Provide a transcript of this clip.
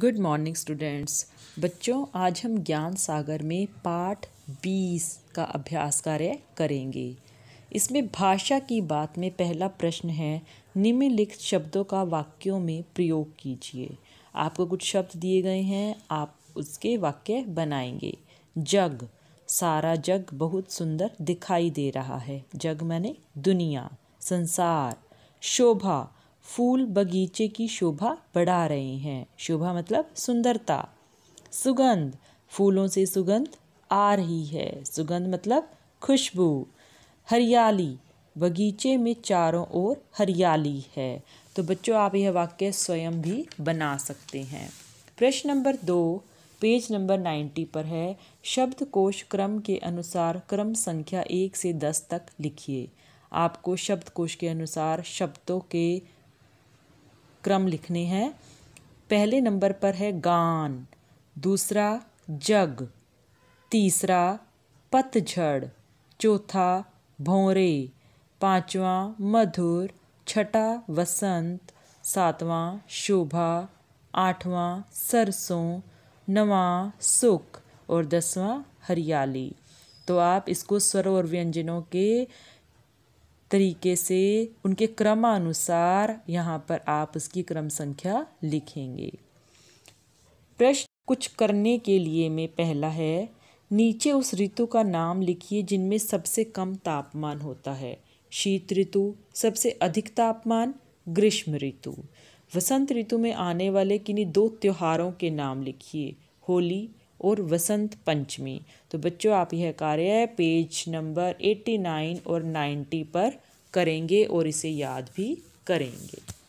good morning students बच्चों आज हम ज्ञान सागर में पाठ बीस का अभ्यास कार्य करेंगे इसमें भाषा की बात में पहला प्रश्न है निम्नलिखित शब्दों का वाक्यों में प्रयोग कीजिए आपको कुछ शब्द दिए गए हैं आप उसके वाक्य बनाएंगे जग सारा जग बहुत सुंदर दिखाई दे रहा है जग मैंने दुनिया संसार शोभा फूल बगीचे की शोभा बढ़ा रहे हैं शोभा मतलब सुंदरता सुगंध फूलों से सुगंध आ रही है सुगंध मतलब खुशबू हरियाली बगीचे में चारों ओर हरियाली है तो बच्चों आप यह वाक्य स्वयं भी बना सकते हैं प्रश्न नंबर दो पेज नंबर नाइन्टी पर है शब्दकोश क्रम के अनुसार क्रम संख्या एक से दस तक लिखिए आपको शब्दकोश के अनुसार शब्दों के क्रम लिखने हैं पहले नंबर पर है गान दूसरा जग तीसरा पतझड़ चौथा भौरे पांचवा मधुर छठा वसंत सातवां शोभा आठवां सरसों नवा सुख और दसवां हरियाली तो आप इसको स्वर और व्यंजनों के तरीके से उनके क्रमानुसार यहाँ पर आप उसकी क्रम संख्या लिखेंगे प्रश्न कुछ करने के लिए में पहला है नीचे उस ऋतु का नाम लिखिए जिनमें सबसे कम तापमान होता है शीत ऋतु सबसे अधिक तापमान ग्रीष्म ऋतु वसंत ऋतु में आने वाले किन्हीं दो त्योहारों के नाम लिखिए होली और वसंत पंचमी तो बच्चों आप यह कार्य पेज नंबर एट्टी नाइन और नाइन्टी पर करेंगे और इसे याद भी करेंगे